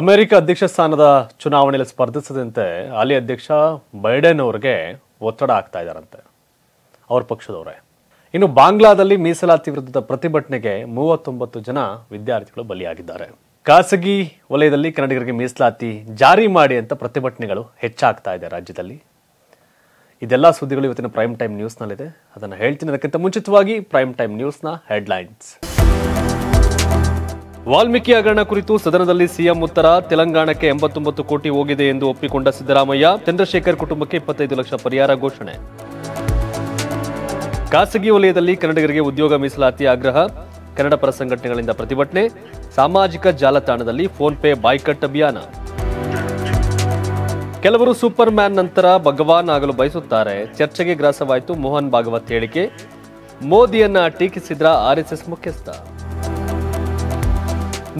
America ಅಧ್ಯಕ್ಷ ಸ್ಥಾನದ ಚುನಾವಣೆಯಲ್ಲಿ ಸ್ಪರ್ಧಿಸದಂತೆ ಅಲ್ಲಿ ಅಧ್ಯಕ್ಷ ಬೈಡೆನ್ ಅವ್ರಿಗೆ ಒತ್ತಡ ಆಗ್ತಾ ಇದ್ದಾರಂತೆ ಅವ್ರ ಪಕ್ಷದವರೇ ಇನ್ನು ಬಾಂಗ್ಲಾದಲ್ಲಿ ಮೀಸಲಾತಿ ವಿರುದ್ಧದ ಪ್ರತಿಭಟನೆಗೆ ಮೂವತ್ತೊಂಬತ್ತು ಜನ ವಿದ್ಯಾರ್ಥಿಗಳು ಬಲಿಯಾಗಿದ್ದಾರೆ ಖಾಸಗಿ ವಲಯದಲ್ಲಿ ಕನ್ನಡಿಗರಿಗೆ ಮೀಸಲಾತಿ ಜಾರಿ ಮಾಡಿ ಅಂತ ಪ್ರತಿಭಟನೆಗಳು ಹೆಚ್ಚಾಗ್ತಾ ಇದೆ ರಾಜ್ಯದಲ್ಲಿ ಇದೆಲ್ಲ ಸುದ್ದಿಗಳು ಇವತ್ತಿನ ಪ್ರೈಮ್ ಟೈಮ್ ನ್ಯೂಸ್ನಲ್ಲಿದೆ ಅದನ್ನು ಹೇಳ್ತೀನಿ ಅದಕ್ಕಿಂತ ಮುಂಚಿತವಾಗಿ ಪ್ರೈಮ್ ಟೈಮ್ ನ್ಯೂಸ್ನ ಹೆಡ್ಲೈನ್ಸ್ ವಾಲ್ಮೀಕಿ ಹಗರಣ ಕುರಿತು ಸದನದಲ್ಲಿ ಸಿಎಂ ಉತ್ತರ ತೆಲಂಗಾಣಕ್ಕೆ ಎಂಬತ್ತೊಂಬತ್ತು ಕೋಟಿ ಹೋಗಿದೆ ಎಂದು ಒಪ್ಪಿಕೊಂಡ ಸಿದ್ದರಾಮಯ್ಯ ಚಂದ್ರಶೇಖರ್ ಕುಟುಂಬಕ್ಕೆ ಇಪ್ಪತ್ತೈದು ಲಕ್ಷ ಪರಿಹಾರ ಘೋಷಣೆ ಖಾಸಗಿ ವಲಯದಲ್ಲಿ ಕನ್ನಡಿಗರಿಗೆ ಉದ್ಯೋಗ ಮೀಸಲಾತಿ ಆಗ್ರಹ ಕನ್ನಡ ಪರ ಸಂಘಟನೆಗಳಿಂದ ಪ್ರತಿಭಟನೆ ಸಾಮಾಜಿಕ ಜಾಲತಾಣದಲ್ಲಿ ಫೋನ್ ಪೇ ಬಾಯ್ಕಟ್ ಅಭಿಯಾನ ಕೆಲವರು ಸೂಪರ್ ಮ್ಯಾನ್ ನಂತರ ಭಗವಾನ್ ಆಗಲು ಬಯಸುತ್ತಾರೆ ಚರ್ಚೆಗೆ ಗ್ರಾಸವಾಯಿತು ಮೋಹನ್ ಭಾಗವತ್ ಹೇಳಿಕೆ ಮೋದಿಯನ್ನ ಟೀಕಿಸಿದ್ರ ಆರ್ಎಸ್ಎಸ್ ಮುಖ್ಯಸ್ಥ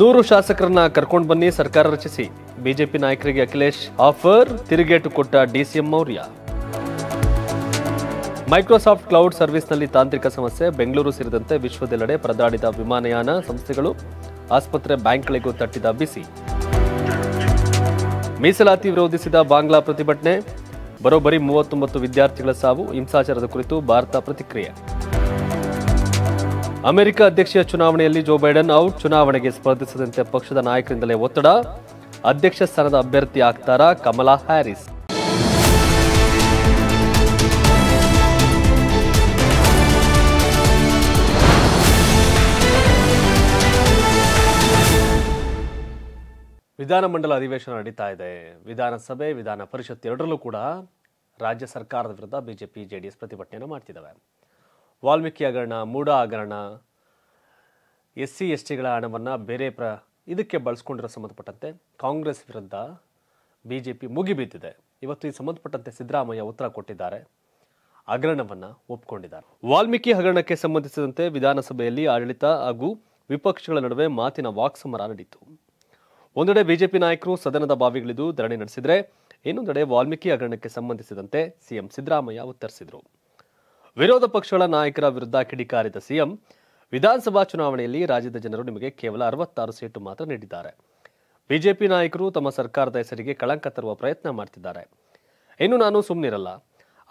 ನೂರು ಶಾಸಕರನ್ನ ಕರ್ಕೊಂಡು ಬನ್ನಿ ಸರ್ಕಾರ ರಚಿಸಿ ಬಿಜೆಪಿ ನಾಯಕರಿಗೆ ಅಖಿಲೇಶ್ ಆಫರ್ ತಿರುಗೇಟು ಕೊಟ್ಟ ಡಿಸಿಎಂ ಮೌರ್ಯ ಮೈಕ್ರೋಸಾಫ್ಟ್ ಕ್ಲೌಡ್ ಸರ್ವಿಸ್ನಲ್ಲಿ ತಾಂತ್ರಿಕ ಸಮಸ್ಯೆ ಬೆಂಗಳೂರು ಸೇರಿದಂತೆ ವಿಶ್ವದೆಲ್ಲೆಡೆ ಪ್ರದಾಡಿದ ವಿಮಾನಯಾನ ಸಂಸ್ಥೆಗಳು ಆಸ್ಪತ್ರೆ ಬ್ಯಾಂಕ್ಗಳಿಗೂ ತಟ್ಟಿದ ಬಿಸಿ ಮೀಸಲಾತಿ ವಿರೋಧಿಸಿದ ಬಾಂಗ್ಲಾ ಪ್ರತಿಭಟನೆ ಬರೋಬ್ಬರಿ ಮೂವತ್ತೊಂಬತ್ತು ವಿದ್ಯಾರ್ಥಿಗಳ ಸಾವು ಹಿಂಸಾಚಾರದ ಕುರಿತು ಭಾರತ ಪ್ರತಿಕ್ರಿಯೆ ಅಮೆರಿಕ ಅಧ್ಯಕ್ಷೀಯ ಚುನಾವಣೆಯಲ್ಲಿ ಜೋ ಬೈಡನ್ ಔಟ್ ಚುನಾವಣೆಗೆ ಸ್ಪರ್ಧಿಸದಂತೆ ಪಕ್ಷದ ನಾಯಕರಿಂದಲೇ ಒತ್ತಡ ಅಧ್ಯಕ್ಷ ಸ್ಥಾನದ ಅಭ್ಯರ್ಥಿ ಆಗ್ತಾರಾ ಕಮಲಾ ಹ್ಯಾರಿಸ್ ವಿಧಾನಮಂಡಲ ಅಧಿವೇಶನ ನಡೀತಾ ಇದೆ ವಿಧಾನಸಭೆ ವಿಧಾನ ಪರಿಷತ್ ಎರಡರಲ್ಲೂ ಕೂಡ ರಾಜ್ಯ ಸರ್ಕಾರದ ವಿರುದ್ಧ ಬಿಜೆಪಿ ಜೆಡಿಎಸ್ ಪ್ರತಿಭಟನೆಯನ್ನು ಮಾಡ್ತಿದ್ದಾವೆ ವಾಲ್ಮೀಕಿ ಹಗರಣ ಮೂಡ ಹಗರಣ ಎಸ್ ಸಿ ಎಸ್ ಟಿಗಳ ಹಣವನ್ನು ಬೇರೆ ಪ್ರ ಇದಕ್ಕೆ ಬಳಸ್ಕೊಂಡಿರೋ ಸಂಬಂಧಪಟ್ಟಂತೆ ಕಾಂಗ್ರೆಸ್ ವಿರುದ್ಧ ಬಿ ಜೆ ಪಿ ಮುಗಿಬಿದ್ದಿದೆ ಇವತ್ತು ಈ ಸಂಬಂಧಪಟ್ಟಂತೆ ಸಿದ್ದರಾಮಯ್ಯ ಉತ್ತರ ಕೊಟ್ಟಿದ್ದಾರೆ ಹಗರಣವನ್ನು ಒಪ್ಪಿಕೊಂಡಿದ್ದಾರೆ ವಾಲ್ಮೀಕಿ ಹಗರಣಕ್ಕೆ ಸಂಬಂಧಿಸಿದಂತೆ ವಿಧಾನಸಭೆಯಲ್ಲಿ ಆಡಳಿತ ಹಾಗೂ ವಿಪಕ್ಷಗಳ ನಡುವೆ ಮಾತಿನ ವಾಕ್ಸಮರ ನಡೆಯಿತು ಒಂದೆಡೆ ಬಿಜೆಪಿ ನಾಯಕರು ಸದನದ ಬಾವಿಗಿಳಿದು ಧರಣಿ ನಡೆಸಿದರೆ ಇನ್ನೊಂದೆಡೆ ವಾಲ್ಮೀಕಿ ಹಗರಣಕ್ಕೆ ಸಂಬಂಧಿಸಿದಂತೆ ಸಿಎಂ ಸಿದ್ದರಾಮಯ್ಯ ಉತ್ತರಿಸಿದರು ವಿರೋಧ ಪಕ್ಷಗಳ ನಾಯಕರ ವಿರುದ್ಧ ಕಿಡಿಕಾರಿದ ಸಿಎಂ ವಿಧಾನಸಭಾ ಚುನಾವಣೆಯಲ್ಲಿ ರಾಜ್ಯದ ಜನರು ನಿಮಗೆ ಕೇವಲ ಅರವತ್ತಾರು ಸೀಟು ಮಾತ್ರ ನೀಡಿದ್ದಾರೆ ಬಿಜೆಪಿ ನಾಯಕರು ತಮ್ಮ ಸರ್ಕಾರದ ಹೆಸರಿಗೆ ಕಳಂಕ ತರುವ ಪ್ರಯತ್ನ ಮಾಡ್ತಿದ್ದಾರೆ ಇನ್ನು ನಾನು ಸುಮ್ಮನಿರಲ್ಲ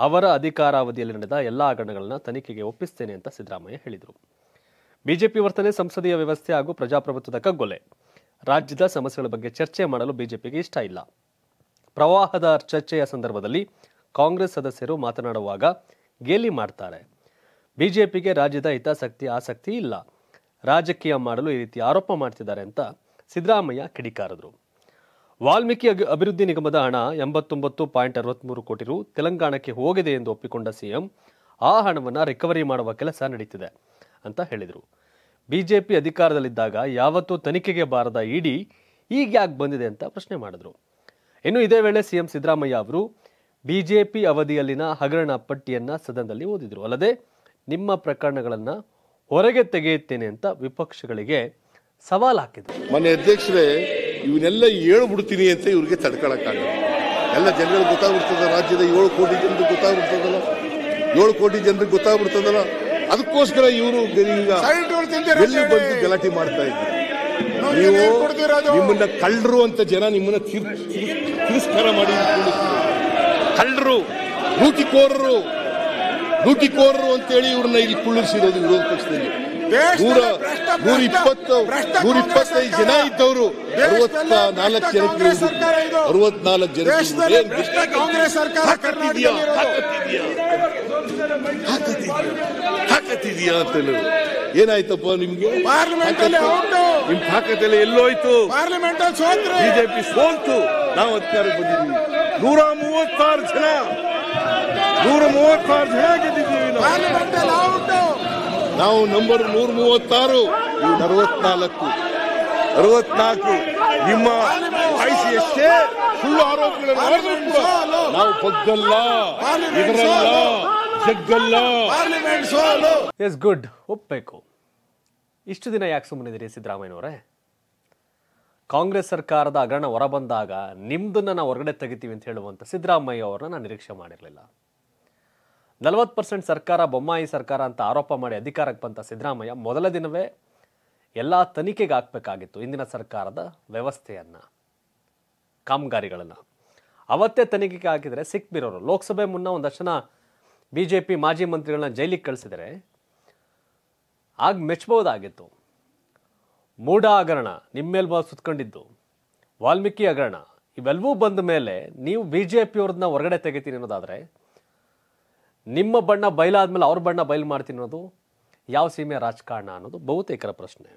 ಅವರ ಅಧಿಕಾರಾವಧಿಯಲ್ಲಿ ನಡೆದ ಎಲ್ಲ ಹಗರಣಗಳನ್ನು ತನಿಖೆಗೆ ಒಪ್ಪಿಸ್ತೇನೆ ಅಂತ ಸಿದ್ದರಾಮಯ್ಯ ಹೇಳಿದರು ಬಿಜೆಪಿ ವರ್ತನೆ ಸಂಸದೀಯ ವ್ಯವಸ್ಥೆ ಹಾಗೂ ಪ್ರಜಾಪ್ರಭುತ್ವದ ಕಗ್ಗೊಲೆ ರಾಜ್ಯದ ಸಮಸ್ಯೆಗಳ ಬಗ್ಗೆ ಚರ್ಚೆ ಮಾಡಲು ಬಿಜೆಪಿಗೆ ಇಷ್ಟ ಇಲ್ಲ ಪ್ರವಾಹದ ಚರ್ಚೆಯ ಸಂದರ್ಭದಲ್ಲಿ ಕಾಂಗ್ರೆಸ್ ಸದಸ್ಯರು ಮಾತನಾಡುವಾಗ ಗೇಲಿ ಮಾಡ್ತಾರೆ ಬಿಜೆಪಿಗೆ ರಾಜ್ಯದ ಹಿತಾಸಕ್ತಿ ಆಸಕ್ತಿ ಇಲ್ಲ ರಾಜಕೀಯ ಮಾಡಲು ಈ ರೀತಿ ಆರೋಪ ಮಾಡ್ತಿದ್ದಾರೆ ಅಂತ ಸಿದ್ದರಾಮಯ್ಯ ಕಿಡಿಕಾರದರು ವಾಲ್ಮೀಕಿ ಅಭಿವೃದ್ಧಿ ನಿಗಮದ ಹಣ ಎಂಬತ್ತೊಂಬತ್ತು ಪಾಯಿಂಟ್ ಅರವತ್ತ್ಮೂರು ಕೋಟಿ ರು ತೆಲಂಗಾಣಕ್ಕೆ ಹೋಗಿದೆ ಎಂದು ಒಪ್ಪಿಕೊಂಡ ಸಿಎಂ ಆ ಹಣವನ್ನು ರಿಕವರಿ ಮಾಡುವ ಕೆಲಸ ನಡೀತಿದೆ ಅಂತ ಹೇಳಿದರು ಬಿಜೆಪಿ ಅಧಿಕಾರದಲ್ಲಿದ್ದಾಗ ಯಾವತ್ತೂ ತನಿಖೆಗೆ ಬಾರದ ಇಡಿ ಈಗ ಯಾಕೆ ಬಂದಿದೆ ಅಂತ ಪ್ರಶ್ನೆ ಮಾಡಿದ್ರು ಇನ್ನು ಇದೇ ವೇಳೆ ಸಿಎಂ ಸಿದ್ದರಾಮಯ್ಯ ಅವರು ಬಿಜೆಪಿ ಅವಧಿಯಲ್ಲಿನ ಹಗರಣ ಪಟ್ಟಿಯನ್ನು ಸದನದಲ್ಲಿ ಓದಿದರು ಅಲ್ಲದೆ ನಿಮ್ಮ ಪ್ರಕರಣಗಳನ್ನು ಹೊರಗೆ ತೆಗೆಯುತ್ತೇನೆ ಅಂತ ವಿಪಕ್ಷಗಳಿಗೆ ಸವಾಲು ಹಾಕಿದ್ರು ಮನೆ ಅಧ್ಯಕ್ಷರೇ ಇವನ್ನೆಲ್ಲ ಹೇಳ್ಬಿಡ್ತೀನಿ ಅಂತ ಇವರಿಗೆ ತಡ್ಕೊಳಕ್ಕಾಗಲ್ಲ ಎಲ್ಲ ಜನಗಳಿಗೆ ಗೊತ್ತಾಗ್ಬಿಡ್ತದ ರಾಜ್ಯದ ಏಳು ಕೋಟಿ ಜನರಿಗೆ ಗೊತ್ತಾಗ್ಬಿಡ್ತದಲ್ಲ ಏಳು ಕೋಟಿ ಜನರಿಗೆ ಗೊತ್ತಾಗ್ಬಿಡ್ತದಲ್ಲ ಅದಕ್ಕೋಸ್ಕರ ಇವರು ಬಂದು ಗಲಾಟೆ ಮಾಡ್ತಾ ಇದ್ದಾರೆ ನೀವು ನಿಮ್ಮನ್ನ ಕಳ್ಳರು ಅಂತ ಜನ ನಿಮ್ಮನ್ನ ತಿರಸ್ಕಾರ ಮಾಡಿ ಕಳ್ಳರು ಲೂಟಿಕೋರರು ಲೂಟಿಕೋರರು ಅಂತೇಳಿ ಇವ್ರನ್ನ ಇಲ್ಲಿ ಕುಳ್ಳಿರಿಸಿರೋದು ವಿರೋಧ ಪಕ್ಷದಲ್ಲಿ ನೂರ ನೂರ ಇಪ್ಪತ್ತು ನೂರ ಇಪ್ಪತ್ತೈದು ಜನ ಇದ್ದವರು ಅರವತ್ತ ನಾಲ್ಕು ಜನಕ್ಕೆ ಅರವತ್ನಾಲ್ಕು ಜನ ತಾಕತ್ತಿದೆಯಾ ಅಂತ ಹೇಳಿ ಏನಾಯ್ತಪ್ಪ ನಿಮ್ಗೆ ನಿಮ್ ತಾಕತ್ತೆಲ್ಲ ಎಲ್ಲೋಯ್ತು ಬಿಜೆಪಿ ಸೋಲ್ತು ನಾವು ಅಧಿಕಾರಕ್ಕೆ ಬಂದಿದ್ದೀವಿ ನೂರ ಮೂವತ್ತಾರು ಜನ ನೂರ ಮೂವತ್ತಾರು ಜನ ಗೆದ್ದಿದ್ದೀವಿ ನಾವು ನಂಬರ್ ನೂರ ಮೂವತ್ತಾರು ನೀವು ನಲವತ್ನಾಲ್ಕು ಅರವತ್ನಾಲ್ಕು ನಿಮ್ಮ ವಯಸ್ಸು ಎಷ್ಟೇ ಸುಳ್ಳು ಆರೋಪಗಳನ್ನು ನಾವು ಬಗ್ಗಲ್ಲ ಇದರಲ್ಲ ಜಗ್ಗಲ್ಲ ಎಸ್ ಗುಡ್ ಒಪ್ಪಬೇಕು ಇಷ್ಟು ದಿನ ಯಾಕೆ ಸುಮ್ಮನಿದ್ದೀರಿ ಸಿದ್ದರಾಮಯ್ಯನವರೇ ಕಾಂಗ್ರೆಸ್ ಸರ್ಕಾರದ ಹಗರಣ ಹೊರಬಂದಾಗ ನಿಮ್ದನ್ನು ನಾವು ಹೊರಗಡೆ ತೆಗಿತೀವಿ ಅಂತ ಹೇಳುವಂಥ ಸಿದ್ದರಾಮಯ್ಯ ಅವ್ರನ್ನ ನಾನು ನಿರೀಕ್ಷೆ ಮಾಡಿರಲಿಲ್ಲ ನಲವತ್ತು ಪರ್ಸೆಂಟ್ ಸರ್ಕಾರ ಬೊಮ್ಮಾಯಿ ಸರ್ಕಾರ ಅಂತ ಆರೋಪ ಮಾಡಿ ಅಧಿಕಾರಕ್ಕೆ ಬಂತ ಸಿದ್ದರಾಮಯ್ಯ ಮೊದಲ ದಿನವೇ ಎಲ್ಲ ತನಿಖೆಗೆ ಹಾಕಬೇಕಾಗಿತ್ತು ಇಂದಿನ ಸರ್ಕಾರದ ವ್ಯವಸ್ಥೆಯನ್ನು ಕಾಮಗಾರಿಗಳನ್ನು ಅವತ್ತೇ ತನಿಖೆಗೆ ಹಾಕಿದರೆ ಸಿಕ್ಬಿರೋರು ಲೋಕಸಭೆ ಮುನ್ನ ಒಂದಷ್ಟು ಜನ ಬಿ ಜೆ ಪಿ ಮಾಜಿ ಮಂತ್ರಿಗಳನ್ನ ಜೈಲಿಗೆ ಕಳಿಸಿದರೆ ಆಗ ಮೆಚ್ಚಬಹುದಾಗಿತ್ತು ಮೂಢ ಹಗರಣ ನಿಮ್ಮ ಮೇಲೆ ಬಾ ಸುತ್ಕೊಂಡಿದ್ದು ವಾಲ್ಮೀಕಿ ಹಗರಣ ಇವೆಲ್ಲವೂ ಬಂದ ಮೇಲೆ ನೀವು ಬಿ ಜೆ ಪಿಯವ್ರನ್ನ ಹೊರಗಡೆ ತೆಗಿತೀನಿ ಅನ್ನೋದಾದರೆ ನಿಮ್ಮ ಬಣ್ಣ ಮೇಲೆ ಅವ್ರ ಬಣ್ಣ ಬಯಲು ಮಾಡ್ತೀನಿ ಅನ್ನೋದು ಯಾವ ಸೀಮೆಯ ರಾಜಕಾರಣ ಅನ್ನೋದು ಬಹುತೇಕರ ಪ್ರಶ್ನೆ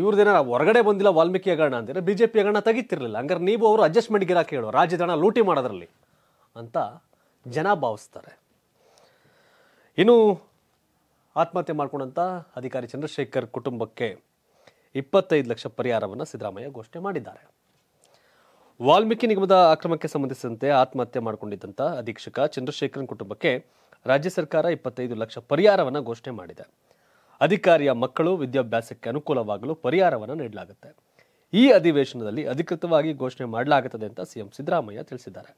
ಇವ್ರದ್ದೇನಾರ ಹೊರಗಡೆ ಬಂದಿಲ್ಲ ವಾಲ್ಮೀಕಿ ಹಗರಣ ಅಂದರೆ ಬಿ ಜೆ ಪಿ ಹಗರಣ ತೆಗಿತಿರಲಿಲ್ಲ ಹಂಗಾರೆ ನೀವು ಅವರು ಅಡ್ಜಸ್ಟ್ಮೆಂಟ್ ಗಿರಾಕಿ ಹೇಳೋ ರಾಜಧಾನ ಲೂಟಿ ಮಾಡೋದ್ರಲ್ಲಿ ಅಂತ ಜನ ಭಾವಿಸ್ತಾರೆ ಇನ್ನು ಆತ್ಮಹತ್ಯೆ ಮಾಡಿಕೊಂಡಂತ ಅಧಿಕಾರಿ ಚಂದ್ರಶೇಖರ್ ಕುಟುಂಬಕ್ಕೆ ಇಪ್ಪತ್ತೈದು ಲಕ್ಷ ಪರಿಹಾರವನ್ನು ಸಿದ್ದರಾಮಯ್ಯ ಘೋಷಣೆ ಮಾಡಿದ್ದಾರೆ ವಾಲ್ಮೀಕಿ ನಿಗಮದ ಅಕ್ರಮಕ್ಕೆ ಸಂಬಂಧಿಸಿದಂತೆ ಆತ್ಮಹತ್ಯೆ ಮಾಡಿಕೊಂಡಿದ್ದಂಥ ಅಧೀಕ್ಷಕ ಚಂದ್ರಶೇಖರನ್ ಕುಟುಂಬಕ್ಕೆ ರಾಜ್ಯ ಸರ್ಕಾರ ಇಪ್ಪತ್ತೈದು ಲಕ್ಷ ಪರಿಹಾರವನ್ನು ಘೋಷಣೆ ಮಾಡಿದೆ ಅಧಿಕಾರಿಯ ಮಕ್ಕಳು ವಿದ್ಯಾಭ್ಯಾಸಕ್ಕೆ ಅನುಕೂಲವಾಗಲು ಪರಿಹಾರವನ್ನು ನೀಡಲಾಗುತ್ತೆ ಈ ಅಧಿವೇಶನದಲ್ಲಿ ಅಧಿಕೃತವಾಗಿ ಘೋಷಣೆ ಮಾಡಲಾಗುತ್ತದೆ ಅಂತ ಸಿಎಂ ಸಿದ್ದರಾಮಯ್ಯ ತಿಳಿಸಿದ್ದಾರೆ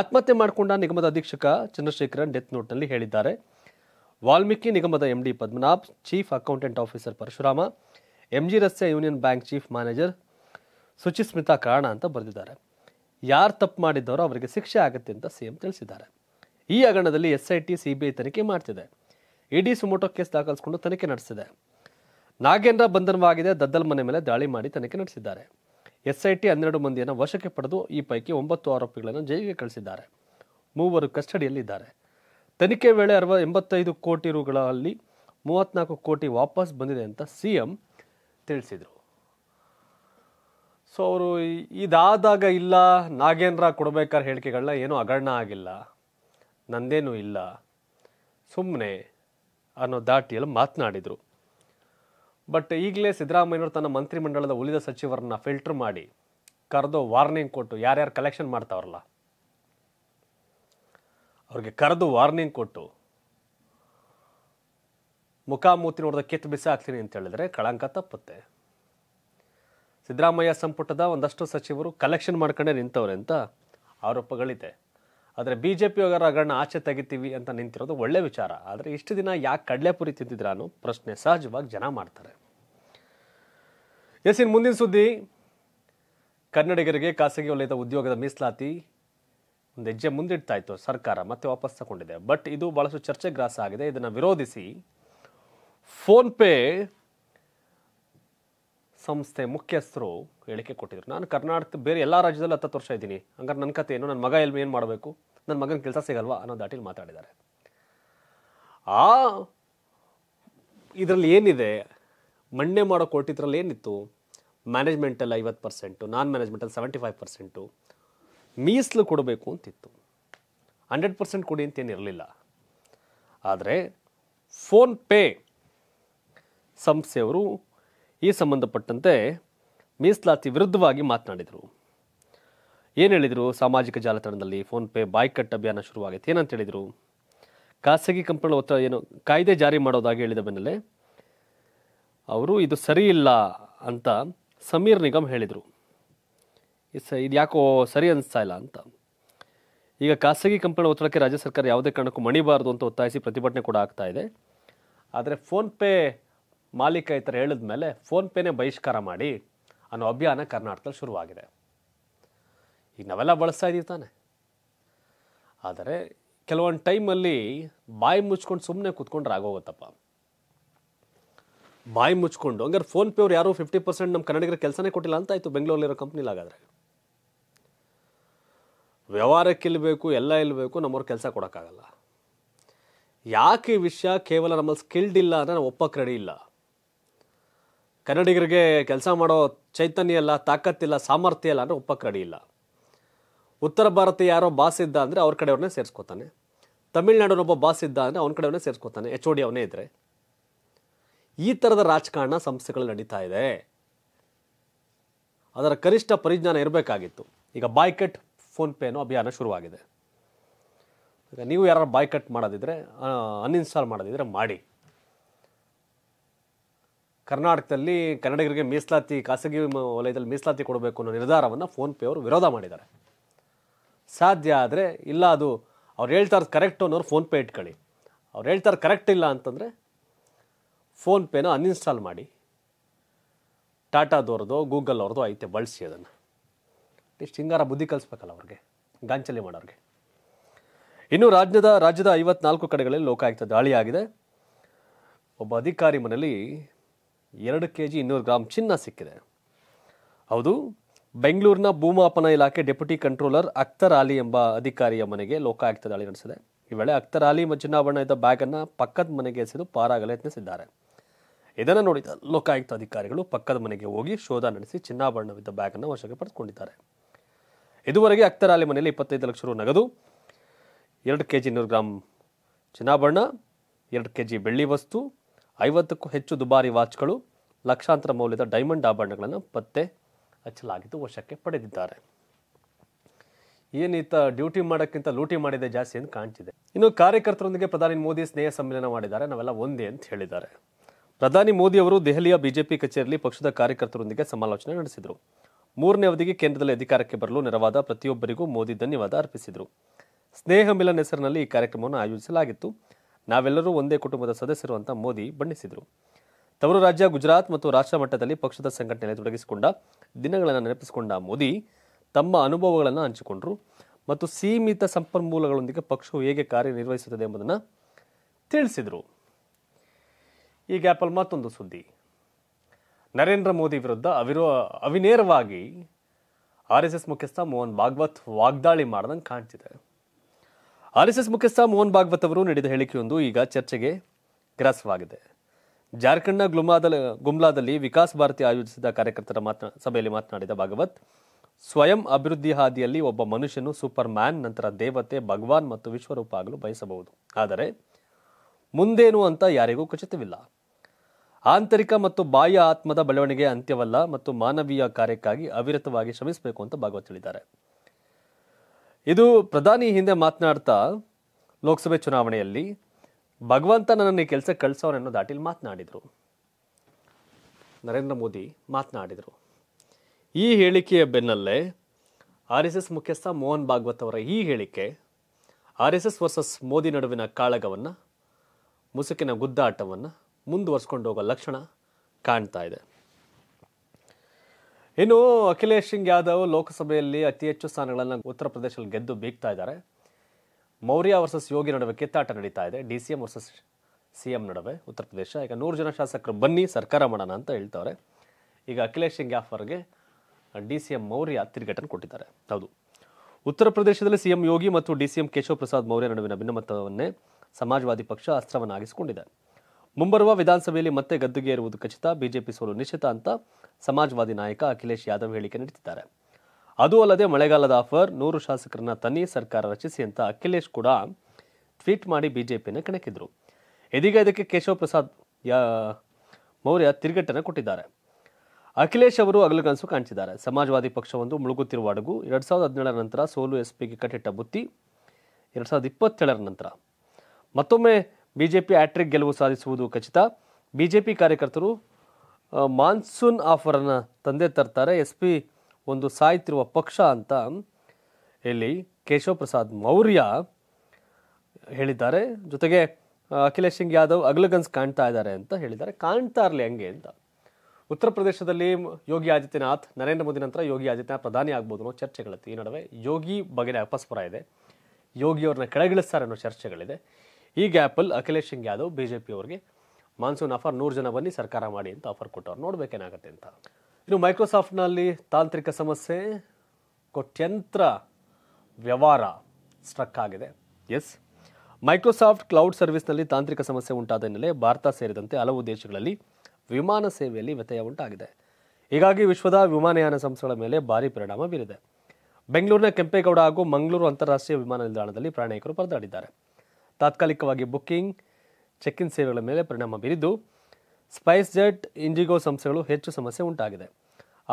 ಆತ್ಮಹತ್ಯೆ ಮಾಡಿಕೊಂಡ ನಿಗಮದ ಅಧೀಕ್ಷಕ ಚಂದ್ರಶೇಖರನ್ ಡೆತ್ ನೋಟ್ನಲ್ಲಿ ಹೇಳಿದ್ದಾರೆ ವಾಲ್ಮೀಕಿ ನಿಗಮದ MD Padmanabh chief accountant officer Parashurama G ರಸ್ಯ union bank chief manager Suchismita ಕಾರಣ ಅಂತ ಬರೆದಿದ್ದಾರೆ ಯಾರು ತಪ್ಪು ಮಾಡಿದ್ದವರೋ ಅವರಿಗೆ ಶಿಕ್ಷೆ ಆಗುತ್ತೆ ಅಂತ ಸಿಎಂ ತಿಳಿಸಿದ್ದಾರೆ ಈ ಹಗರಣದಲ್ಲಿ ಎಸ್ಐಟಿ ಸಿಬಿಐ ತನಿಖೆ ಮಾಡ್ತಿದೆ ಇಡಿ ಸುಮೋಟೋ ಕೇಸ್ ದಾಖಲಿಸಿಕೊಂಡು ತನಿಖೆ ನಡೆಸಿದೆ ನಾಗೇಂದ್ರ ಬಂಧನವಾಗಿದೆ ದದ್ದಲ್ ಮನೆ ಮೇಲೆ ದಾಳಿ ಮಾಡಿ ತನಿಖೆ ನಡೆಸಿದ್ದಾರೆ ಎಸ್ಐಟಿ ಹನ್ನೆರಡು ಮಂದಿಯನ್ನು ವಶಕ್ಕೆ ಪಡೆದು ಈ ಪೈಕಿ ಒಂಬತ್ತು ಆರೋಪಿಗಳನ್ನು ಜೈಲಿಗೆ ಕಳಿಸಿದ್ದಾರೆ ಮೂವರು ಕಸ್ಟಡಿಯಲ್ಲಿದ್ದಾರೆ ತನಿಖೆ ವೇಳೆ ಅರವ ಎಂಬತ್ತೈದು ಕೋಟಿ ರುಗಳಲ್ಲಿ ಮೂವತ್ತ್ನಾಲ್ಕು ಕೋಟಿ ವಾಪಸ್ ಬಂದಿದೆ ಅಂತ ಸಿ ಎಂ ತಿಳಿಸಿದರು ಸೊ ಅವರು ಇದಾದಾಗ ಇಲ್ಲ ನಾಗೇಂದ್ರ ಕೊಡಬೇಕಾದ್ರೆ ಹೇಳಿಕೆಗಳನ್ನ ಏನೂ ಅಗಣ್ಣ ಆಗಿಲ್ಲ ನಂದೇನೂ ಇಲ್ಲ ಸುಮ್ಮನೆ ಅನ್ನೋ ದಾಟಿಯಲ್ಲಿ ಮಾತನಾಡಿದರು ಬಟ್ ಈಗಲೇ ಸಿದ್ದರಾಮಯ್ಯವರು ತನ್ನ ಮಂತ್ರಿಮಂಡಲದ ಉಳಿದ ಸಚಿವರನ್ನ ಫಿಲ್ಟರ್ ಮಾಡಿ ಕರೆದು ವಾರ್ನಿಂಗ್ ಕೊಟ್ಟು ಯಾರ್ಯಾರು ಕಲೆಕ್ಷನ್ ಮಾಡ್ತಾವ್ರಲ್ಲ ಅವ್ರಿಗೆ ಕರೆದು ವಾರ್ನಿಂಗ್ ಕೊಟ್ಟು ಮುಖ ಮೂತಿ ನೋಡಿದ ಕಿತ್ತು ಬಿಸಾಕ್ತೀನಿ ಅಂತ ಹೇಳಿದ್ರೆ ಕಳಂಕ ತಪ್ಪುತ್ತೆ ಸಿದ್ದರಾಮಯ್ಯ ಸಂಪುಟದ ಒಂದಷ್ಟು ಸಚಿವರು ಕಲೆಕ್ಷನ್ ಮಾಡ್ಕೊಂಡೇ ನಿಂತವ್ರೆ ಅಂತ ಆರೋಪಗಳಿದೆ ಆದರೆ ಬಿ ಜೆ ಹಗರಣ ಆಚೆ ತೆಗಿತೀವಿ ಅಂತ ನಿಂತಿರೋದು ಒಳ್ಳೆ ವಿಚಾರ ಆದರೆ ಇಷ್ಟು ದಿನ ಯಾಕೆ ಕಡಲೆಪುರಿ ತಿಂತಿದ್ರ ಅನ್ನೋ ಪ್ರಶ್ನೆ ಸಹಜವಾಗಿ ಜನ ಮಾಡ್ತಾರೆ ಎಸ್ ಇನ್ ಮುಂದಿನ ಸುದ್ದಿ ಕನ್ನಡಿಗರಿಗೆ ಖಾಸಗಿ ವಲಯದ ಉದ್ಯೋಗದ ಮೀಸಲಾತಿ ಒಂದು ಹೆಜ್ಜೆ ಮುಂದಿಡ್ತಾ ಇತ್ತು ಸರ್ಕಾರ ಮತ್ತೆ ವಾಪಸ್ ತಗೊಂಡಿದೆ ಬಟ್ ಇದು ಭಾಳಷ್ಟು ಚರ್ಚೆಗ್ರಾಸ ಆಗಿದೆ ಇದನ್ನು ವಿರೋಧಿಸಿ ಫೋನ್ಪೇ ಸಂಸ್ಥೆ ಮುಖ್ಯಸ್ಥರು ಹೇಳಿಕೆ ಕೊಟ್ಟಿದ್ರು ನಾನು ಕರ್ನಾಟಕ ಬೇರೆ ಎಲ್ಲ ರಾಜ್ಯದಲ್ಲಿ ಹತ್ತು ವರ್ಷ ಇದ್ದೀನಿ ಹಂಗಾರೆ ನನ್ನ ಕತೆ ಏನು ನನ್ನ ಮಗ ಎಲ್ಲಿ ಏನು ಮಾಡಬೇಕು ನನ್ನ ಮಗನ ಕೆಲಸ ಸಿಗಲ್ವಾ ಅನ್ನೋ ದಾಟಿಲಿ ಮಾತಾಡಿದ್ದಾರೆ ಆ ಇದರಲ್ಲಿ ಏನಿದೆ ಮಣ್ಣೆ ಮಾಡೋ ಕೊಟ್ಟಿದ್ರಲ್ಲಿ ಏನಿತ್ತು ಮ್ಯಾನೇಜ್ಮೆಂಟಲ್ಲಿ ಐವತ್ತು ಪರ್ಸೆಂಟು ನಾನ್ ಮ್ಯಾನೇಜ್ಮೆಂಟಲ್ಲಿ ಸೆವೆಂಟಿ ಫೈವ್ ಪರ್ಸೆಂಟು ಮೀಸಲು ಕೊಡಬೇಕು ಅಂತಿತ್ತು ಹಂಡ್ರೆಡ್ ಪರ್ಸೆಂಟ್ ಕೊಡಿ ಅಂತೇನಿರಲಿಲ್ಲ ಆದರೆ ಫೋನ್ಪೇ ಸಂಸ್ಥೆಯವರು ಈ ಸಂಬಂಧಪಟ್ಟಂತೆ ಮೀಸಲಾತಿ ವಿರುದ್ಧವಾಗಿ ಮಾತನಾಡಿದರು ಏನು ಹೇಳಿದರು ಸಾಮಾಜಿಕ ಜಾಲತಾಣದಲ್ಲಿ ಫೋನ್ಪೇ ಬಾಯ್ಕಟ್ ಅಭಿಯಾನ ಶುರುವಾಗೈತೆ ಏನಂತ ಹೇಳಿದರು ಖಾಸಗಿ ಕಂಪನಿಗಳ ಒತ್ತ ಏನು ಕಾಯ್ದೆ ಜಾರಿ ಮಾಡೋದಾಗಿ ಹೇಳಿದ ಬೆನ್ನಲ್ಲೇ ಅವರು ಇದು ಸರಿಯಿಲ್ಲ ಅಂತ ಸಮೀರ್ ನಿಗಮ್ ಹೇಳಿದರು ಇಸ್ ಇದು ಯಾಕೋ ಸರಿ ಅನಿಸ್ತಾ ಇಲ್ಲ ಅಂತ ಈಗ ಖಾಸಗಿ ಕಂಪನಿಗಳ ಒತ್ತಡಕ್ಕೆ ರಾಜ್ಯ ಸರ್ಕಾರ ಯಾವುದೇ ಕಾರಣಕ್ಕೂ ಮಣಿಬಾರದು ಅಂತ ಒತ್ತಾಯಿಸಿ ಪ್ರತಿಭಟನೆ ಕೂಡ ಆಗ್ತಾ ಇದೆ ಆದರೆ ಫೋನ್ಪೇ ಮಾಲೀಕ ಈ ಥರ ಹೇಳಿದ ಮೇಲೆ ಫೋನ್ಪೇನೇ ಬಹಿಷ್ಕಾರ ಮಾಡಿ ಅನ್ನೋ ಅಭಿಯಾನ ಕರ್ನಾಟಕದಲ್ಲಿ ಶುರುವಾಗಿದೆ ಈಗ ನಾವೆಲ್ಲ ಬಳಸ್ತಾ ಇದ್ದೀವಿ ತಾನೆ ಆದರೆ ಕೆಲವೊಂದು ಟೈಮಲ್ಲಿ ಬಾಯಿ ಮುಚ್ಕೊಂಡು ಸುಮ್ಮನೆ ಕೂತ್ಕೊಂಡ್ರೆ ಆಗೋಗುತ್ತಪ್ಪ ಬಾಯಿ ಮುಚ್ಕೊಂಡು ಹಂಗಾರೆ ಫೋನ್ಪೇ ಅವ್ರು ಯಾರು ಫಿಫ್ಟಿ ಪರ್ಸೆಂಟ್ ನಮ್ಮ ಕನ್ನಡಿಗರ ಕೆಲಸನೇ ಕೊಟ್ಟಿಲ್ಲ ಅಂತ ಬೆಂಗಳೂರಲ್ಲಿರೋ ಕಂಪ್ನಿಲಾಗಾದರೆ ವ್ಯವಹಾರಕ್ಕೆ ಬೇಕು ಎಲ್ಲ ಇಲ್ಬೇಕು ನಮ್ಮವ್ರು ಕೆಲಸ ಕೊಡೋಕ್ಕಾಗಲ್ಲ ಯಾಕೆ ಈ ವಿಷಯ ಕೇವಲ ನಮ್ಮಲ್ಲಿ ಸ್ಕಿಲ್ಡ್ ಇಲ್ಲ ಅಂದರೆ ನಾವು ಒಪ್ಪಕ್ಕೆ ರೆಡಿ ಇಲ್ಲ ಕನ್ನಡಿಗರಿಗೆ ಕೆಲಸ ಮಾಡೋ ಚೈತನ್ಯ ಇಲ್ಲ ತಾಕತ್ತಿಲ್ಲ ಸಾಮರ್ಥ್ಯ ಇಲ್ಲ ಅಂದರೆ ಒಪ್ಪಕ್ಕೆ ರೆಡಿ ಇಲ್ಲ ಉತ್ತರ ಭಾರತ ಯಾರೋ ಬಾಸ್ ಇದ್ದ ಅಂದರೆ ಅವ್ರ ಕಡೆಯವ್ರನ್ನೇ ಸೇರಿಸ್ಕೊತಾನೆ ತಮಿಳ್ನಾಡಿನೊಬ್ಬ ಬಾಸ್ ಇದ್ದ ಅಂದರೆ ಅವನ ಕಡೆಯವನ್ನೇ ಸೇರಿಸ್ಕೊತಾನೆ ಎಚ್ ಡಿ ಅವನೇ ಇದ್ದರೆ ಈ ಥರದ ರಾಜಕಾರಣ ಸಂಸ್ಥೆಗಳು ನಡೀತಾ ಇದೆ ಅದರ ಕನಿಷ್ಠ ಪರಿಜ್ಞಾನ ಇರಬೇಕಾಗಿತ್ತು ಈಗ ಬಾಯ್ಕೆಟ್ ಫೋನ್ಪೇನೋ ಅಭಿಯಾನ ಶುರುವಾಗಿದೆ ಈಗ ನೀವು ಯಾರು ಬಾಯ್ಕಟ್ ಮಾಡೋದಿದ್ರೆ ಅನ್ಇನ್ಸ್ಟಾಲ್ ಮಾಡೋದಿದ್ರೆ ಮಾಡಿ ಕರ್ನಾಟಕದಲ್ಲಿ ಕನ್ನಡಿಗರಿಗೆ ಮೀಸಲಾತಿ ಖಾಸಗಿ ವಲಯದಲ್ಲಿ ಮೀಸಲಾತಿ ಕೊಡಬೇಕು ಅನ್ನೋ ನಿರ್ಧಾರವನ್ನು ಫೋನ್ಪೇ ಅವರು ವಿರೋಧ ಮಾಡಿದ್ದಾರೆ ಸಾಧ್ಯ ಆದರೆ ಇಲ್ಲ ಅದು ಅವ್ರು ಹೇಳ್ತಾರೆ ಕರೆಕ್ಟ್ ಅನ್ನೋರು ಫೋನ್ಪೇ ಇಟ್ಕೊಳ್ಳಿ ಅವ್ರು ಹೇಳ್ತಾರೆ ಕರೆಕ್ಟ್ ಇಲ್ಲ ಅಂತಂದರೆ ಫೋನ್ಪೇನ ಅನ್ಇನ್ಸ್ಟಾಲ್ ಮಾಡಿ ಟಾಟಾದವ್ರದ್ದು ಗೂಗಲ್ ಅವ್ರದ್ದು ಐತೆ ಬಳಸಿ ಅದನ್ನು ಅಟ್ಲೀಸ್ಟ್ ಹಿಂಗಾರ ಬುದ್ಧಿ ಕಲಿಸ್ಬೇಕಲ್ಲ ಅವ್ರಿಗೆ ಗಾಂಚಲಿ ಮಾಡೋರಿಗೆ ಇನ್ನು ರಾಜ್ಯದ ರಾಜ್ಯದ ಐವತ್ನಾಲ್ಕು ಕಡೆಗಳಲ್ಲಿ ಲೋಕಾಯುಕ್ತ ದಾಳಿಯಾಗಿದೆ ಒಬ್ಬ ಅಧಿಕಾರಿ ಮನೆಯಲ್ಲಿ ಎರಡು ಕೆ ಜಿ ಇನ್ನೂರು ಗ್ರಾಮ್ ಚಿನ್ನ ಸಿಕ್ಕಿದೆ ಹೌದು ಬೆಂಗಳೂರಿನ ಭೂಮಾಪನ ಇಲಾಖೆ ಡೆಪ್ಯೂಟಿ ಕಂಟ್ರೋಲರ್ ಅಖ್ತರ್ ಅಲಿ ಎಂಬ ಅಧಿಕಾರಿಯ ಮನೆಗೆ ಲೋಕಾಯುಕ್ತ ದಾಳಿ ನಡೆಸಿದೆ ಈ ವೇಳೆ ಅಖ್ತರ್ ಅಲಿ ಚಿನ್ನಾಭರಣ ಇದ್ದ ಬ್ಯಾಗನ್ನು ಪಕ್ಕದ ಮನೆಗೆ ಎಸೆದು ಪಾರಾಗಲು ಯತ್ನಿಸಿದ್ದಾರೆ ಇದನ್ನು ನೋಡಿದ ಲೋಕಾಯುಕ್ತ ಅಧಿಕಾರಿಗಳು ಪಕ್ಕದ ಮನೆಗೆ ಹೋಗಿ ಶೋಧ ನಡೆಸಿ ಚಿನ್ನಾಭರಣವಿದ್ದ ಬ್ಯಾಗನ್ನು ವಶಕ್ಕೆ ಪಡೆದುಕೊಂಡಿದ್ದಾರೆ ಇದುವರೆಗೆ ಅಕ್ತರ ಅಲಿ ಮನೆಯಲ್ಲಿ ಇಪ್ಪತ್ತೈದು ಲಕ್ಷ ರು ನಗದು ಎರಡು ಕೆ ಜಿ ನೂರು ಗ್ರಾಂ ಚಿನ್ನಾಭರಣ ಎರಡು ಕೆ ಜಿ ಬೆಳ್ಳಿ ವಸ್ತು ಐವತ್ತಕ್ಕೂ ಹೆಚ್ಚು ದುಬಾರಿ ವಾಚ್ಗಳು ಲಕ್ಷಾಂತರ ಮೌಲ್ಯದ ಡೈಮಂಡ್ ಆಭರಣಗಳನ್ನು ಪತ್ತೆ ಹಚ್ಚಲಾಗಿದ್ದು ವಶಕ್ಕೆ ಪಡೆದಿದ್ದಾರೆ ಏನೀತ ಡ್ಯೂಟಿ ಮಾಡೋಕ್ಕಿಂತ ಲೂಟಿ ಮಾಡಿದೆ ಜಾಸ್ತಿ ಅಂತ ಕಾಣ್ತಿದೆ ಇನ್ನು ಕಾರ್ಯಕರ್ತರೊಂದಿಗೆ ಪ್ರಧಾನಿ ಮೋದಿ ಸ್ನೇಹ ಸಮ್ಮೇಳನ ಮಾಡಿದ್ದಾರೆ ನಾವೆಲ್ಲ ಒಂದೇ ಅಂತ ಹೇಳಿದ್ದಾರೆ ಪ್ರಧಾನಿ ಮೋದಿ ಅವರು ದೆಹಲಿಯ ಬಿಜೆಪಿ ಕಚೇರಿಯಲ್ಲಿ ಪಕ್ಷದ ಕಾರ್ಯಕರ್ತರೊಂದಿಗೆ ಸಮಾಲೋಚನೆ ನಡೆಸಿದರು ಮೂರನೇ ಅವಧಿಗೆ ಕೇಂದ್ರದಲ್ಲಿ ಅಧಿಕಾರಕ್ಕೆ ಬರಲು ನೆರವಾದ ಪ್ರತಿಯೊಬ್ಬರಿಗೂ ಮೋದಿ ಧನ್ಯವಾದ ಅರ್ಪಿಸಿದರು ಸ್ನೇಹ ಮಿಲನ್ ಹೆಸರಿನಲ್ಲಿ ಈ ಕಾರ್ಯಕ್ರಮವನ್ನು ಆಯೋಜಿಸಲಾಗಿತ್ತು ನಾವೆಲ್ಲರೂ ಒಂದೇ ಕುಟುಂಬದ ಸದಸ್ಯರು ಅಂತ ಮೋದಿ ಬಣ್ಣಿಸಿದರು ತವರು ರಾಜ್ಯ ಗುಜರಾತ್ ಮತ್ತು ರಾಷ್ಟ್ರ ಮಟ್ಟದಲ್ಲಿ ಪಕ್ಷದ ಸಂಘಟನೆಯಲ್ಲಿ ತೊಡಗಿಸಿಕೊಂಡ ದಿನಗಳನ್ನು ನೆನಪಿಸಿಕೊಂಡ ಮೋದಿ ತಮ್ಮ ಅನುಭವಗಳನ್ನು ಹಂಚಿಕೊಂಡರು ಮತ್ತು ಸೀಮಿತ ಸಂಪನ್ಮೂಲಗಳೊಂದಿಗೆ ಪಕ್ಷವು ಹೇಗೆ ಕಾರ್ಯನಿರ್ವಹಿಸುತ್ತದೆ ಎಂಬುದನ್ನು ತಿಳಿಸಿದರು ಈಗ ಆ್ಯಪಲ್ ಮತ್ತೊಂದು ಸುದ್ದಿ ನರೇಂದ್ರ ಮೋದಿ ವಿರುದ್ಧ ಅವಿರೋ ಅವಿನೇರವಾಗಿ ಆರ್ ಎಸ್ ಎಸ್ ಮುಖ್ಯಸ್ಥ ಮೋಹನ್ ಭಾಗವತ್ ವಾಗ್ದಾಳಿ ಮಾಡ್ದಂಗೆ ಕಾಣ್ತಿದೆ ಆರ್ ಎಸ್ ಎಸ್ ಮುಖ್ಯಸ್ಥ ಮೋಹನ್ ಭಾಗವತ್ ಅವರು ನೀಡಿದ ಹೇಳಿಕೆಯೊಂದು ಈಗ ಚರ್ಚೆಗೆ ಗ್ರಾಸವಾಗಿದೆ ಜಾರ್ಖಂಡ್ನ ಗುಮ್ಲಾದಲ್ಲಿ ಗುಮ್ಲಾದಲ್ಲಿ ವಿಕಾಸ್ ಭಾರತಿ ಆಯೋಜಿಸಿದ ಕಾರ್ಯಕರ್ತರ ಮಾತನಾ ಸಭೆಯಲ್ಲಿ ಮಾತನಾಡಿದ ಭಾಗವತ್ ಸ್ವಯಂ ಅಭಿವೃದ್ಧಿ ಹಾದಿಯಲ್ಲಿ ಒಬ್ಬ ಮನುಷ್ಯನು ಸೂಪರ್ ಮ್ಯಾನ್ ನಂತರ ದೇವತೆ ಭಗವಾನ್ ಮತ್ತು ವಿಶ್ವರೂಪ ಆಗಲು ಬಯಸಬಹುದು ಆದರೆ ಮುಂದೇನು ಅಂತ ಯಾರಿಗೂ ಖಚಿತವಿಲ್ಲ ಆಂತರಿಕ ಮತ್ತು ಬಾಹ್ಯ ಆತ್ಮದ ಬೆಳವಣಿಗೆ ಅಂತ್ಯವಲ್ಲ ಮತ್ತು ಮಾನವೀಯ ಕಾರ್ಯಕ್ಕಾಗಿ ಅವಿರತವಾಗಿ ಶ್ರಮಿಸಬೇಕು ಅಂತ ಭಾಗವತ್ ಹೇಳಿದ್ದಾರೆ ಇದು ಪ್ರಧಾನಿ ಹಿಂದೆ ಮಾತನಾಡ್ತಾ ಲೋಕಸಭೆ ಚುನಾವಣೆಯಲ್ಲಿ ಭಗವಂತ ನನ್ನನ್ನು ಕೆಲಸ ಕಳಿಸೋರು ಅನ್ನೋ ದಾಟಿಲಿ ಮಾತನಾಡಿದರು ನರೇಂದ್ರ ಮೋದಿ ಮಾತನಾಡಿದರು ಈ ಹೇಳಿಕೆಯ ಬೆನ್ನಲ್ಲೇ ಆರ್ ಎಸ್ ಎಸ್ ಮುಖ್ಯಸ್ಥ ಮೋಹನ್ ಭಾಗವತ್ ಅವರ ಈ ಹೇಳಿಕೆ R S S versus Modi ನಡುವಿನ ಕಾಳಗವನ್ನು ಮುಸುಕಿನ ಗುದ್ದಾಟವನ್ನು ಮುಂದುವರ್ಸ್ಕೊಂಡು ಹೋಗೋ ಲಕ್ಷಣ ಕಾಣ್ತಾ ಇದೆ ಇನ್ನು ಅಖಿಲೇಶ್ ಸಿಂಗ್ ಯಾದವ್ ಲೋಕಸಭೆಯಲ್ಲಿ ಅತಿ ಹೆಚ್ಚು ಸ್ಥಾನಗಳನ್ನು ಉತ್ತರ ಪ್ರದೇಶದಲ್ಲಿ ಗೆದ್ದು ಬೀಗ್ತಾ ಇದ್ದಾರೆ ಮೌರ್ಯ ವರ್ಸಸ್ ಯೋಗಿ ನಡುವೆ ಕಿತ್ತಾಟ ನಡೀತಾ ಇದೆ D C M versus C M ನಡುವೆ ಉತ್ತರ ಪ್ರದೇಶ ಈಗ ನೂರು ಜನ ಶಾಸಕರು ಬನ್ನಿ ಸರ್ಕಾರ ಮಾಡೋಣ ಅಂತ ಹೇಳ್ತವ್ರೆ ಈಗ ಅಖಿಲೇಶ್ ಸಿಂಗ್ ಯಾಫರ್ಗೆ ಡಿ ಸಿ ಎಂ ಮೌರ್ಯ ತಿರುಗಟನ್ ಕೊಟ್ಟಿದ್ದಾರೆ ಹೌದು ಉತ್ತರ ಪ್ರದೇಶದಲ್ಲಿ ಸಿಎಂ ಯೋಗಿ ಮತ್ತು D C M Keshava Prasad Maurya ನಡುವಿನ ಭಿನ್ನಮತವನ್ನೇ ಸಮಾಜವಾದಿ ಪಕ್ಷ ಅಸ್ತ್ರವನ್ನಾಗಿಸಿಕೊಂಡಿದೆ ಮುಂಬರುವ ವಿಧಾನಸಭೆಯಲ್ಲಿ ಮತ್ತೆ ಗದ್ದುಗೆ ಇರುವುದು ಖಚಿತ ಬಿಜೆಪಿ ಸೋಲು ನಿಶ್ಚಿತ ಅಂತ ಸಮಾಜವಾದಿ ನಾಯಕ ಅಖಿಲೇಶ್ ಯಾದವ್ ಹೇಳಿಕೆ ನೀಡುತ್ತಿದ್ದಾರೆ ಅದೂ ಅಲ್ಲದೆ ಮಳೆಗಾಲದ ಆಫರ್ ನೂರು ಶಾಸಕರನ್ನ ತನ್ನಿ ಸರ್ಕಾರ ರಚಿಸಿ ಅಂತ ಅಖಿಲೇಶ್ ಕೂಡ ಟ್ವೀಟ್ ಮಾಡಿ ಬಿಜೆಪಿಯನ್ನು ಕೆಣಕಿದ್ರು ಇದೀಗ ಇದಕ್ಕೆ ಕೇಶವ ಪ್ರಸಾದ್ ಮೌರ್ಯ ತಿರುಗಟ್ಟನ್ನು ಕೊಟ್ಟಿದ್ದಾರೆ ಅಖಿಲೇಶ್ ಅವರು ಅಗಲುಗನಸು ಕಾಣಿಸಿದ್ದಾರೆ ಸಮಾಜವಾದಿ ಪಕ್ಷವೊಂದು ಮುಳುಗುತ್ತಿರುವ ಅಡುಗು ಎರಡ್ ಸಾವಿರದ ಹದಿನೇಳರ ನಂತರ ಸೋಲು ಎಸ್ಪಿಗೆ ಕಟ್ಟಿಟ್ಟ ಬುತ್ತಿ ಎರಡ್ ಸಾವಿರದ ಇಪ್ಪತ್ತೇಳರ ನಂತರ ಮತ್ತೊಮ್ಮೆ ಬಿಜೆಪಿ ಆಟ್ರಿಕ್ ಗೆಲುವು ಸಾಧಿಸುವುದು ಖಚಿತ ಬಿಜೆಪಿ ಕಾರ್ಯಕರ್ತರು ಮಾನ್ಸೂನ್ ಆಫರನ್ನು ತಂದೆ ತರ್ತಾರೆ ಎಸ್ ಪಿ ಒಂದು ಸಾಯ್ತಿರುವ ಪಕ್ಷ ಅಂತ ಇಲ್ಲಿ ಕೇಶವ ಪ್ರಸಾದ್ ಮೌರ್ಯ ಹೇಳಿದ್ದಾರೆ ಜೊತೆಗೆ ಅಖಿಲೇಶ್ ಸಿಂಗ್ ಯಾದವ್ ಅಗಲಗನ್ಸ್ ಕಾಣ್ತಾ ಇದ್ದಾರೆ ಅಂತ ಹೇಳಿದ್ದಾರೆ ಕಾಣ್ತಾ ಇರಲಿ ಹಂಗೆ ಅಂತ ಉತ್ತರ ಪ್ರದೇಶದಲ್ಲಿ ಯೋಗಿ ಆದಿತ್ಯನಾಥ್ ನರೇಂದ್ರ ಮೋದಿ ನಂತರ ಯೋಗಿ ಆದಿತ್ಯನಾಥ್ ಪ್ರಧಾನಿ ಆಗ್ಬೋದು ಅನ್ನೋ ಚರ್ಚೆಗಳಿತ್ತು ಈ ನಡುವೆ ಯೋಗಿ ಬಗೆಯ ಅಪಸ್ಪರ ಇದೆ ಯೋಗಿಯವ್ರನ್ನ ಕೆಳಗಿಳಿಸ್ತಾರೆ ಅನ್ನೋ ಚರ್ಚೆಗಳಿದೆ ಈ ಗ್ಯಾಪಲ್ಲಿ ಅಖಿಲೇಶ್ ಸಿಂಗ್ ಯಾದವ್ ಜೆ ಪಿಯವ್ರಿಗೆ ಮಾನ್ಸೂನ್ ಆಫರ್ ನೂರು ಜನ ಬನ್ನಿ ಸರ್ಕಾರ ಮಾಡಿ ಅಂತ ಆಫರ್ ಕೊಟ್ಟವ್ರು ನೋಡ್ಬೇಕೇನಾಗತ್ತೆ ಅಂತ ಇನ್ನು ಮೈಕ್ರೋಸಾಫ್ಟ್ನಲ್ಲಿ ತಾಂತ್ರಿಕ ಸಮಸ್ಯೆ ಕೋಟ್ಯಂತರ ವ್ಯವಹಾರ ಸ್ಟ್ರಕ್ ಆಗಿದೆ ಎಸ್ ಮೈಕ್ರೋಸಾಫ್ಟ್ ಕ್ಲೌಡ್ ಸರ್ವಿಸ್ನಲ್ಲಿ ತಾಂತ್ರಿಕ ಸಮಸ್ಯೆ ಉಂಟಾದ ಹಿನ್ನೆಲೆ ಭಾರತ ಸೇರಿದಂತೆ ಹಲವು ದೇಶಗಳಲ್ಲಿ ವಿಮಾನ ಸೇವೆಯಲ್ಲಿ ವ್ಯತ್ಯಯ ಉಂಟಾಗಿದೆ ಹೀಗಾಗಿ ವಿಶ್ವದ ವಿಮಾನಯಾನ ಸಂಸ್ಥೆಗಳ ಮೇಲೆ ಭಾರಿ ಪರಿಣಾಮ ಬೀರಿದೆ ಬೆಂಗಳೂರಿನ ಕೆಂಪೇಗೌಡ ಹಾಗೂ ಮಂಗಳೂರು ಅಂತಾರಾಷ್ಟ್ರೀಯ ವಿಮಾನ ನಿಲ್ದಾಣದಲ್ಲಿ ಪ್ರಯಾಣಿಕರು ಪರದಾಡಿದ್ದಾರೆ ತಾತ್ಕಾಲಿಕವಾಗಿ ಬುಕ್ಕಿಂಗ್ ಚೆಕ್ ಇನ್ ಸೇವೆಗಳ ಮೇಲೆ ಪರಿಣಾಮ ಬೀರಿದ್ದು ಸ್ಪೈಸ್ ಜೆಟ್ ಇಂಡಿಗೋ ಸಂಸ್ಥೆಗಳು ಹೆಚ್ಚು ಸಮಸ್ಯೆ ಉಂಟಾಗಿದೆ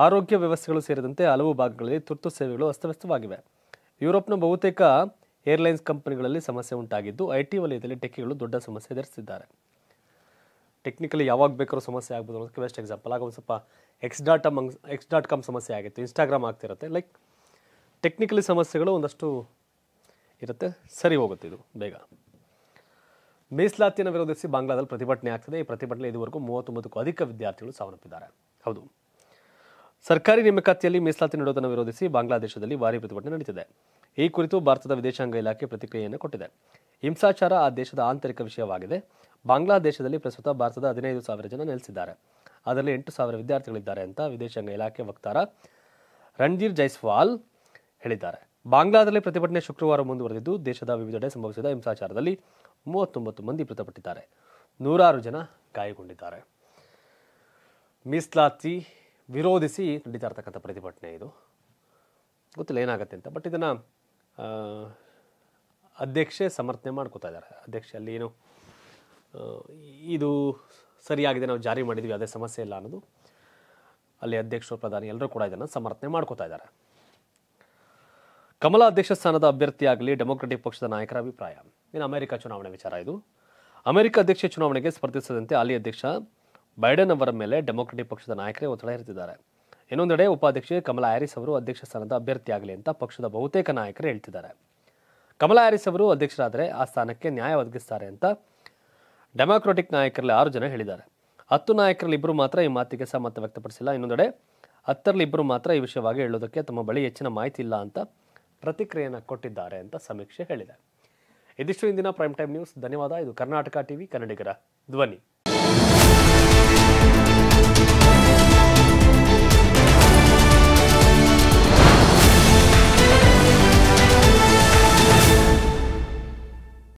ಆರೋಗ್ಯ ವ್ಯವಸ್ಥೆಗಳು ಸೇರಿದಂತೆ ಹಲವು ಭಾಗಗಳಲ್ಲಿ ತುರ್ತು ಸೇವೆಗಳು ಅಸ್ತವ್ಯಸ್ತವಾಗಿವೆ ಯುರೋಪ್ನ ಬಹುತೇಕ ಏರ್ಲೈನ್ಸ್ ಕಂಪನಿಗಳಲ್ಲಿ ಸಮಸ್ಯೆ ಉಂಟಾಗಿದ್ದು ಐ ಟಿ ವಲಯದಲ್ಲಿ ಟೆಕ್ಕಿಗಳು ದೊಡ್ಡ ಸಮಸ್ಯೆ ಎದುರಿಸಿದ್ದಾರೆ ಟೆಕ್ನಿಕಲಿ ಯಾವಾಗ ಬೇಕಾದ್ರೂ ಸಮಸ್ಯೆ ಆಗ್ಬೋದು ಅನ್ನೋದಕ್ಕೆ ಬೆಸ್ಟ್ ಎಕ್ಸಾಂಪಲ್ ಆಗ ಒಂದು ಸ್ವಲ್ಪ X dot um X dot com ಸಮಸ್ಯೆ ಆಗಿತ್ತು ಇನ್ಸ್ಟಾಗ್ರಾಮ್ ಆಗ್ತಿರುತ್ತೆ ಲೈಕ್ ಟೆಕ್ನಿಕಲಿ ಸಮಸ್ಯೆಗಳು ಒಂದಷ್ಟು ಇರುತ್ತೆ ಸರಿ ಹೋಗುತ್ತೆ ಇದು ಬೇಗ ಮೀಸಲಾತಿಯನ್ನು ವಿರೋಧಿಸಿ ಬಾಂಗ್ಲಾದಲ್ಲಿ ಪ್ರತಿಭಟನೆ ಆಗ್ತದೆ ಈ ಪ್ರತಿಭಟನೆ ಇದುವರೆಗೂ ಮೂವತ್ತೊಂಬತ್ತಕ್ಕೂ ಅಧಿಕ ವಿದ್ಯಾರ್ಥಿಗಳು ಸಾವನ್ನಪ್ಪಿದ್ದಾರೆ ಹೌದು ಸರ್ಕಾರಿ ನೇಮಕಾತಿಯಲ್ಲಿ ಮೀಸಲಾತಿ ನೀಡುವುದನ್ನು ವಿರೋಧಿಸಿ ಬಾಂಗ್ಲಾದೇಶದಲ್ಲಿ ಭಾರಿ ಪ್ರತಿಭಟನೆ ನಡೆಸಿದೆ ಈ ಕುರಿತು ಭಾರತದ ವಿದೇಶಾಂಗ ಇಲಾಖೆ ಪ್ರತಿಕ್ರಿಯೆಯನ್ನು ಕೊಟ್ಟಿದೆ ಹಿಂಸಾಚಾರ ಆ ದೇಶದ ಆಂತರಿಕ ವಿಷಯವಾಗಿದೆ ಬಾಂಗ್ಲಾದೇಶದಲ್ಲಿ ಪ್ರಸ್ತುತ ಭಾರತದ ಹದಿನೈದು ಸಾವಿರ ಜನ ನೆಲೆಸಿದ್ದಾರೆ ಅದರಲ್ಲಿ ಎಂಟು ಸಾವಿರ ವಿದ್ಯಾರ್ಥಿಗಳಿದ್ದಾರೆ ಅಂತ ವಿದೇಶಾಂಗ ಇಲಾಖೆ ವಕ್ತಾರ ರಣಧೀರ್ ಜೈಸ್ವಾಲ್ ಹೇಳಿದ್ದಾರೆ ಬಾಂಗ್ಲಾದಲ್ಲಿ ಪ್ರತಿಭಟನೆ ಶುಕ್ರವಾರ ಮುಂದುವರೆದಿದ್ದು ದೇಶದ ವಿವಿಧೆಡೆ ಸಂಭವಿಸಿದ ಹಿಂಸಾಚಾರದಲ್ಲಿ ಮೂವತ್ತೊಂಬತ್ತು ಮಂದಿ ಮೃತಪಟ್ಟಿದ್ದಾರೆ ನೂರಾರು ಜನ ಗಾಯಗೊಂಡಿದ್ದಾರೆ ಮೀಸಲಾತಿ ವಿರೋಧಿಸಿ ನಡೀತಾ ಇರ್ತಕ್ಕಂಥ ಪ್ರತಿಭಟನೆ ಇದು ಗೊತ್ತಿಲ್ಲ ಏನಾಗುತ್ತೆ ಅಂತ ಬಟ್ ಇದನ್ನು ಅಧ್ಯಕ್ಷೆ ಸಮರ್ಥನೆ ಮಾಡ್ಕೋತಾ ಇದ್ದಾರೆ ಅಧ್ಯಕ್ಷೆ ಅಲ್ಲಿ ಏನು ಇದು ಸರಿಯಾಗಿದೆ ನಾವು ಜಾರಿ ಮಾಡಿದ್ವಿ ಅದೇ ಸಮಸ್ಯೆ ಇಲ್ಲ ಅನ್ನೋದು ಅಲ್ಲಿ ಅಧ್ಯಕ್ಷರು ಪ್ರಧಾನಿ ಎಲ್ಲರೂ ಕೂಡ ಇದನ್ನು ಸಮರ್ಥನೆ ಮಾಡ್ಕೋತಾ ಇದ್ದಾರೆ ಕಮಲ ಅಧ್ಯಕ್ಷ ಸ್ಥಾನದ ಅಭ್ಯರ್ಥಿಯಾಗಲಿ ಡೆಮೊಕ್ರೆಟಿಕ್ ಪಕ್ಷದ ನಾಯಕರ ಅಭಿಪ್ರಾಯ ಇನ್ನು ಅಮೆರಿಕ ಚುನಾವಣೆ ವಿಚಾರ ಇದು ಅಮೆರಿಕ ಅಧ್ಯಕ್ಷ ಚುನಾವಣೆಗೆ ಸ್ಪರ್ಧಿಸದಂತೆ ಅಲ್ಲಿ ಅಧ್ಯಕ್ಷ ಬೈಡನ್ ಅವರ ಮೇಲೆ ಡೆಮೊಕ್ರೆಟಿಕ್ ಪಕ್ಷದ ನಾಯಕರೇ ಒತ್ತಡ ಹೇರುತ್ತಿದ್ದಾರೆ ಇನ್ನೊಂದೆಡೆ ಉಪಾಧ್ಯಕ್ಷೆ ಕಮಲಾ ಹ್ಯಾರಿಸ್ ಅವರು ಅಧ್ಯಕ್ಷ ಸ್ಥಾನದ ಅಭ್ಯರ್ಥಿಯಾಗಲಿ ಅಂತ ಪಕ್ಷದ ಬಹುತೇಕ ನಾಯಕರು ಹೇಳ್ತಿದ್ದಾರೆ ಕಮಲಾ ಹ್ಯಾರಿಸ್ ಅವರು ಅಧ್ಯಕ್ಷರಾದರೆ ಆ ಸ್ಥಾನಕ್ಕೆ ನ್ಯಾಯ ಒದಗಿಸ್ತಾರೆ ಅಂತ ಡೆಮಾಕ್ರೆಟಿಕ್ ನಾಯಕರಲ್ಲಿ ಆರು ಜನ ಹೇಳಿದ್ದಾರೆ ಹತ್ತು ನಾಯಕರಲ್ಲಿ ಇಬ್ಬರು ಮಾತ್ರ ಈ ಮಾತಿಗೆ ಸಮ್ಮತ ವ್ಯಕ್ತಪಡಿಸಿಲ್ಲ ಇನ್ನೊಂದೆಡೆ ಹತ್ತರಲ್ಲಿ ಇಬ್ಬರು ಮಾತ್ರ ಈ ವಿಷಯವಾಗಿ ಹೇಳೋದಕ್ಕೆ ತಮ್ಮ ಬಳಿ ಹೆಚ್ಚಿನ ಮಾಹಿತಿ ಇಲ್ಲ ಅಂತ ಪ್ರತಿಕ್ರಿಯೆಯನ್ನು ಕೊಟ್ಟಿದ್ದಾರೆ ಅಂತ ಸಮೀಕ್ಷೆ ಹೇಳಿದೆ ಇದಿಷ್ಟು ಇಂದಿನ ಪ್ರೈಮ್ ಟೈಮ್ ನ್ಯೂಸ್ ಧನ್ಯವಾದ ಇದು ಕರ್ನಾಟಕ ಟಿವಿ ಕನ್ನಡಿಗರ ಧ್ವನಿ